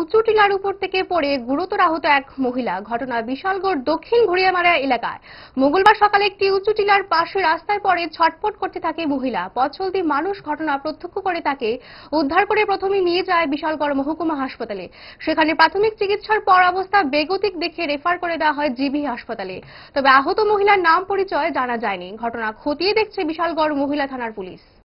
উঁচু টিলার উপর থেকে পড়ে গুরুতর আহত এক মহিলা ঘটনা বিশালগড় দক্ষিণ ঘুরিয়ামারা এলাকায় মঙ্গলবার সকালে একটি উঁচু টিলার পাশে রাস্তায় পড়ে ছটফট করতে থাকে মহিলা পথচলতি মানুষ ঘটনা প্রত্যক্ষ করে তাকে উদ্ধার করে প্রথমে নিয়ে যায় বিশালগড় মহকুমা হাসপাতালে সেখানে প্রাথমিক চিকিৎসার পর অবস্থা বেগতিক দেখে রেফার করে দেওয়া হয় জিবি হাসপাতালে তবে আহত মহিলার নাম পরিচয় জানা যায়নি ঘটনা খতিয়ে দেখছে বিশালগড় মহিলা থানার পুলিশ